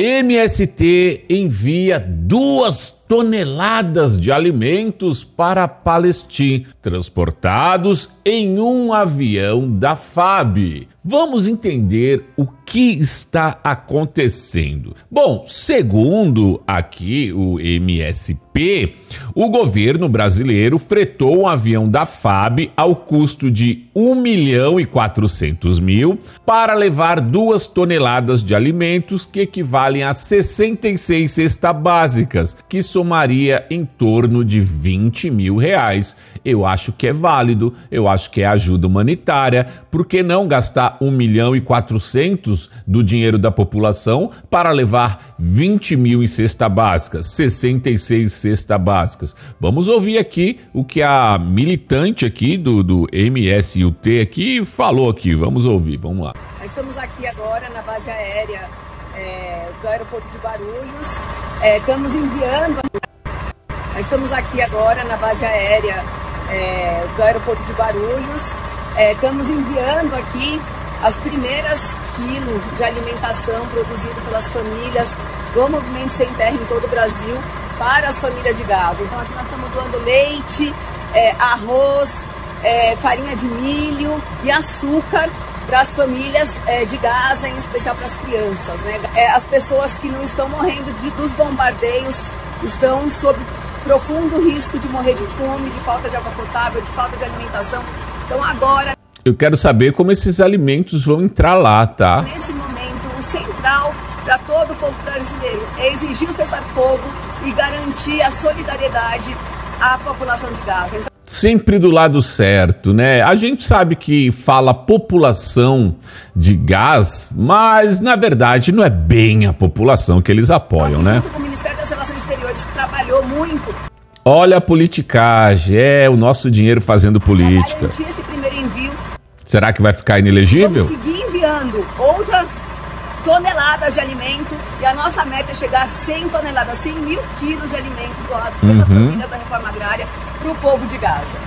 MST envia duas toneladas de alimentos para a Palestina, transportados em um avião da FAB. Vamos entender o que está acontecendo. Bom, segundo aqui o MSP, o governo brasileiro fretou um avião da FAB ao custo de 1 milhão e 400 mil para levar duas toneladas de alimentos que equivalem a 66 cestas básicas, que somaria em torno de 20 mil reais. Eu acho que é válido, eu acho que é ajuda humanitária, por que não gastar 1 milhão e 400 do dinheiro da população para levar 20 mil em cesta básica, 66 cesta básicas. Vamos ouvir aqui o que a militante aqui do, do MSUT aqui falou aqui. Vamos ouvir, vamos lá. Nós estamos aqui agora na base aérea é, do aeroporto de Barulhos. É, estamos enviando. Nós estamos aqui agora na base aérea é, do aeroporto de Barulhos. É, estamos enviando aqui as primeiras quilos de alimentação produzido pelas famílias do Movimento Sem Terra em todo o Brasil para as famílias de Gaza. Então aqui nós estamos doando leite, é, arroz, é, farinha de milho e açúcar para as famílias é, de Gaza, em especial para as crianças. Né? É, as pessoas que não estão morrendo de, dos bombardeios estão sob profundo risco de morrer de fome, de falta de água potável, de falta de alimentação. Então agora eu quero saber como esses alimentos vão entrar lá, tá? Nesse momento, o central para todo o povo brasileiro é exigir o cessar-fogo e garantir a solidariedade à população de Gaza. Então... Sempre do lado certo, né? A gente sabe que fala população de gás, mas na verdade não é bem a população que eles apoiam, né? O Ministério das Relações Exteriores trabalhou muito. Olha a politicagem, é o nosso dinheiro fazendo política. Para garantir esse primeiro envio Será que vai ficar inelegível? Vamos seguir enviando outras toneladas de alimento e a nossa meta é chegar a 100 toneladas, 100 mil quilos de alimentos doados pelas uhum. famílias da reforma agrária para o povo de Gaza.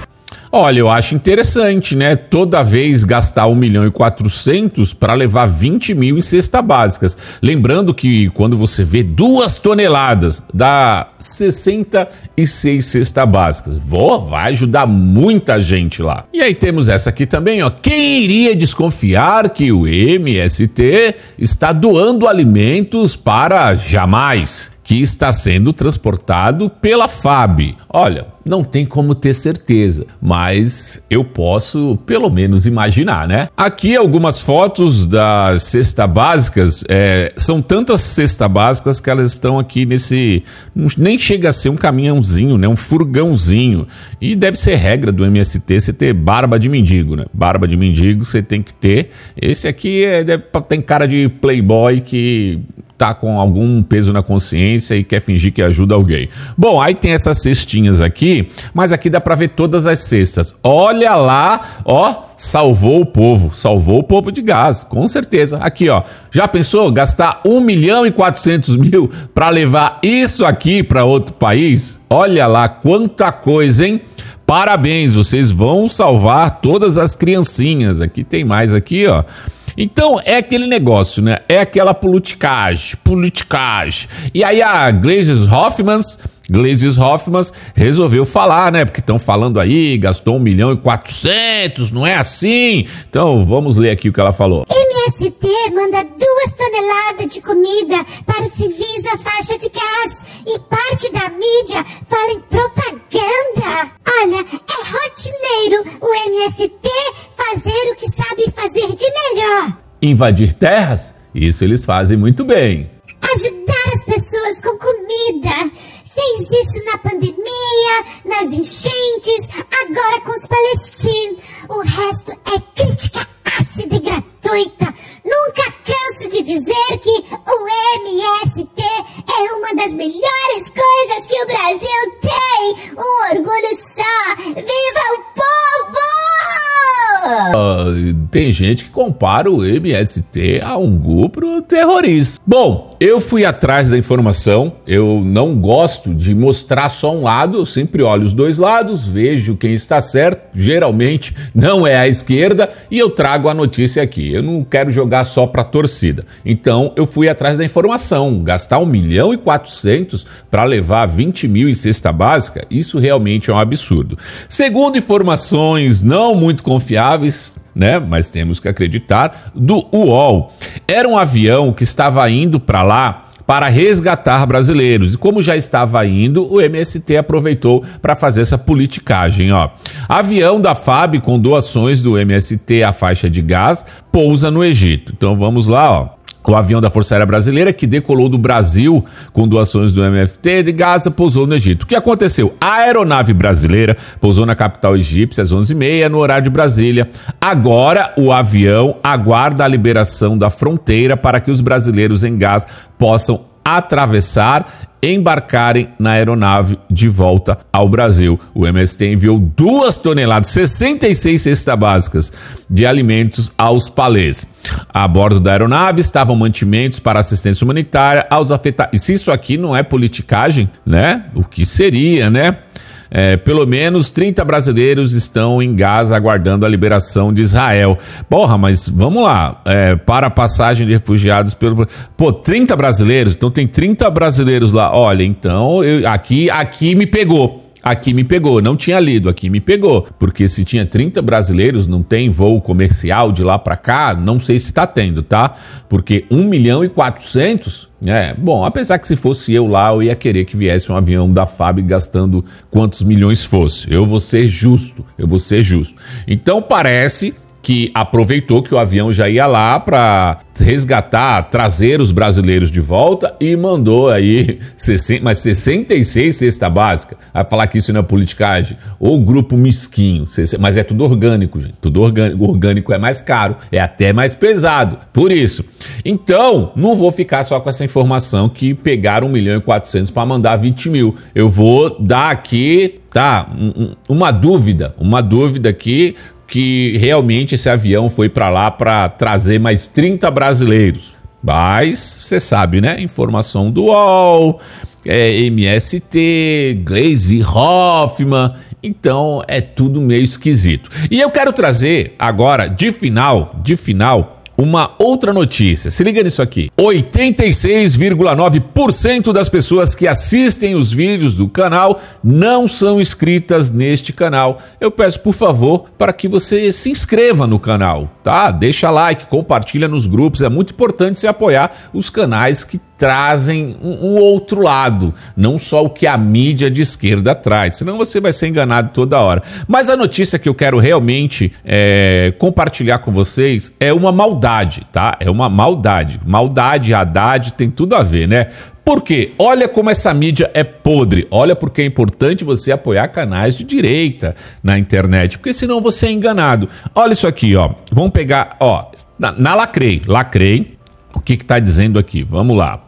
Olha, eu acho interessante, né? Toda vez gastar 1 milhão e 400 para levar 20 mil em cesta básicas. Lembrando que quando você vê duas toneladas, dá 66 cesta básicas. Vou, vai ajudar muita gente lá. E aí temos essa aqui também, ó. Quem iria desconfiar que o MST está doando alimentos para jamais? que está sendo transportado pela FAB. Olha, não tem como ter certeza, mas eu posso pelo menos imaginar, né? Aqui algumas fotos das cesta básicas, é, são tantas cesta básicas que elas estão aqui nesse, nem chega a ser um caminhãozinho, né? Um furgãozinho. E deve ser regra do MST você ter barba de mendigo, né? Barba de mendigo você tem que ter. Esse aqui é, é tem cara de playboy que tá com algum peso na consciência e quer fingir que ajuda alguém. Bom, aí tem essas cestinhas aqui, mas aqui dá para ver todas as cestas. Olha lá, ó, salvou o povo, salvou o povo de gás, com certeza. Aqui, ó, já pensou gastar 1 milhão e 400 mil para levar isso aqui para outro país? Olha lá, quanta coisa, hein? Parabéns, vocês vão salvar todas as criancinhas. Aqui tem mais aqui, ó. Então é aquele negócio, né? É aquela politicagem, politicagem. E aí a Glazes Hoffmans Glazes Hoffmann resolveu falar, né? Porque estão falando aí, gastou 1 milhão e 400, não é assim? Então vamos ler aqui o que ela falou. MST manda duas toneladas de comida para os civis da faixa de gás e parte da mídia fala em propaganda. Olha, é rotineiro o MST Invadir terras? Isso eles fazem muito bem. Ajudar as pessoas com comida. Fez isso na pandemia, nas enchentes, agora com os palestinos. O resto é crítica ácida. tem gente que compara o MST a um grupo terrorista. Bom, eu fui atrás da informação, eu não gosto de mostrar só um lado, eu sempre olho os dois lados, vejo quem está certo, geralmente não é a esquerda, e eu trago a notícia aqui. Eu não quero jogar só para a torcida. Então eu fui atrás da informação, gastar 1 milhão e 400 para levar 20 mil em cesta básica, isso realmente é um absurdo. Segundo informações não muito confiáveis, né? Mas temos que acreditar do UOL. Era um avião que estava indo para lá para resgatar brasileiros. E como já estava indo, o MST aproveitou para fazer essa politicagem, ó. Avião da FAB com doações do MST à faixa de gás pousa no Egito. Então vamos lá, ó. O avião da Força Aérea Brasileira, que decolou do Brasil com doações do MFT de Gaza, pousou no Egito. O que aconteceu? A aeronave brasileira pousou na capital egípcia às 11h30, no horário de Brasília. Agora, o avião aguarda a liberação da fronteira para que os brasileiros em Gaza possam atravessar embarcarem na aeronave de volta ao Brasil. O MST enviou duas toneladas, 66 cestas básicas de alimentos aos palês. A bordo da aeronave estavam mantimentos para assistência humanitária aos afetados. E se isso aqui não é politicagem, né? O que seria, né? É, pelo menos 30 brasileiros estão em Gaza aguardando a liberação de Israel. Porra, mas vamos lá. É, para a passagem de refugiados pelo. Pô, 30 brasileiros? Então tem 30 brasileiros lá. Olha, então eu, aqui, aqui me pegou. Aqui me pegou, não tinha lido, aqui me pegou, porque se tinha 30 brasileiros, não tem voo comercial de lá para cá, não sei se tá tendo, tá? Porque 1 milhão e 400, é, né? bom, apesar que se fosse eu lá, eu ia querer que viesse um avião da FAB gastando quantos milhões fosse. Eu vou ser justo, eu vou ser justo. Então parece que aproveitou que o avião já ia lá para resgatar, trazer os brasileiros de volta e mandou aí mas 66 cesta básica. Vai falar que isso não é politicagem. Ou grupo mesquinho. Mas é tudo orgânico, gente. Tudo orgânico. O orgânico é mais caro, é até mais pesado. Por isso. Então, não vou ficar só com essa informação que pegaram 1 milhão e 400 para mandar 20 mil. Eu vou dar aqui tá? Uma dúvida, uma dúvida aqui que realmente esse avião foi para lá para trazer mais 30 brasileiros. Mas você sabe, né? Informação do UOL, é, MST, Glaze Hoffman. Então é tudo meio esquisito. E eu quero trazer agora, de final, de final, uma outra notícia. Se liga nisso aqui. 86,9% das pessoas que assistem os vídeos do canal não são inscritas neste canal. Eu peço, por favor, para que você se inscreva no canal, tá? Deixa like, compartilha nos grupos, é muito importante você apoiar os canais que trazem o outro lado, não só o que a mídia de esquerda traz, senão você vai ser enganado toda hora. Mas a notícia que eu quero realmente é, compartilhar com vocês é uma maldade, tá? É uma maldade. Maldade, Haddad, tem tudo a ver, né? Porque olha como essa mídia é podre. Olha porque é importante você apoiar canais de direita na internet, porque senão você é enganado. Olha isso aqui, ó. Vamos pegar, ó, na, na Lacrei, Lacrei. O que está dizendo aqui? Vamos lá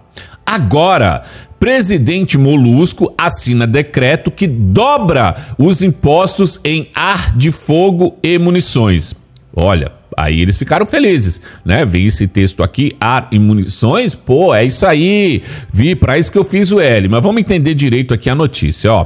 agora. Presidente Molusco assina decreto que dobra os impostos em ar de fogo e munições. Olha, Aí eles ficaram felizes, né? Vi esse texto aqui, ar e munições, pô, é isso aí. Vi, para isso que eu fiz o L. Mas vamos entender direito aqui a notícia, ó.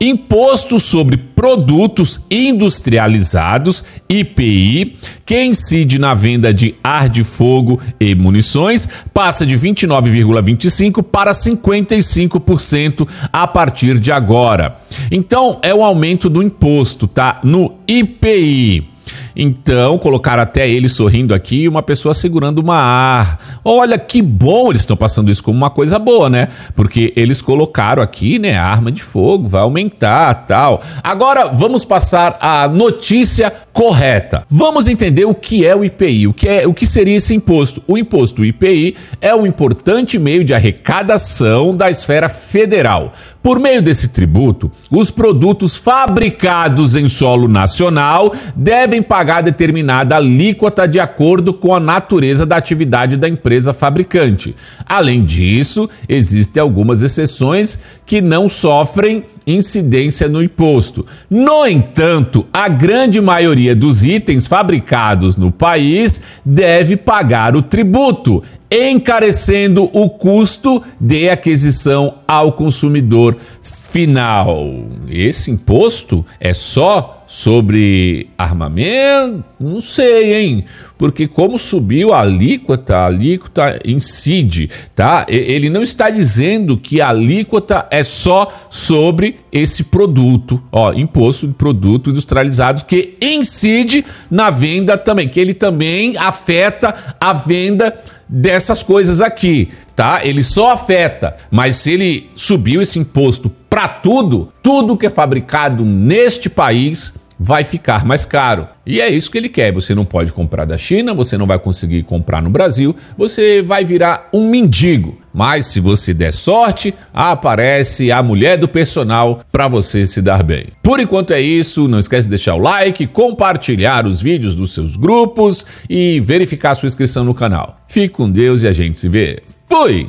Imposto sobre produtos industrializados, IPI, que incide na venda de ar de fogo e munições, passa de 29,25 para 55% a partir de agora. Então, é o um aumento do imposto, tá? No IPI. Então, colocaram até ele sorrindo aqui e uma pessoa segurando uma ar. Olha que bom eles estão passando isso como uma coisa boa, né? Porque eles colocaram aqui, né, arma de fogo, vai aumentar, tal. Agora vamos passar à notícia correta. Vamos entender o que é o IPI, o que é, o que seria esse imposto? O imposto IPI é um importante meio de arrecadação da esfera federal por meio desse tributo, os produtos fabricados em solo nacional devem pagar determinada alíquota de acordo com a natureza da atividade da empresa fabricante. Além disso, existem algumas exceções que não sofrem incidência no imposto. No entanto, a grande maioria dos itens fabricados no país deve pagar o tributo, encarecendo o custo de aquisição ao consumidor final. Esse imposto é só sobre armamento? Não sei, hein? porque como subiu a alíquota, a alíquota incide, tá? Ele não está dizendo que a alíquota é só sobre esse produto, ó, imposto de produto industrializado que incide na venda também, que ele também afeta a venda dessas coisas aqui, tá? Ele só afeta, mas se ele subiu esse imposto para tudo, tudo que é fabricado neste país vai ficar mais caro. E é isso que ele quer. Você não pode comprar da China, você não vai conseguir comprar no Brasil, você vai virar um mendigo. Mas se você der sorte, aparece a mulher do personal para você se dar bem. Por enquanto é isso, não esquece de deixar o like, compartilhar os vídeos dos seus grupos e verificar sua inscrição no canal. Fique com Deus e a gente se vê. Fui!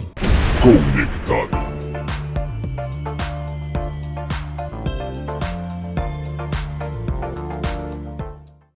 Conectado.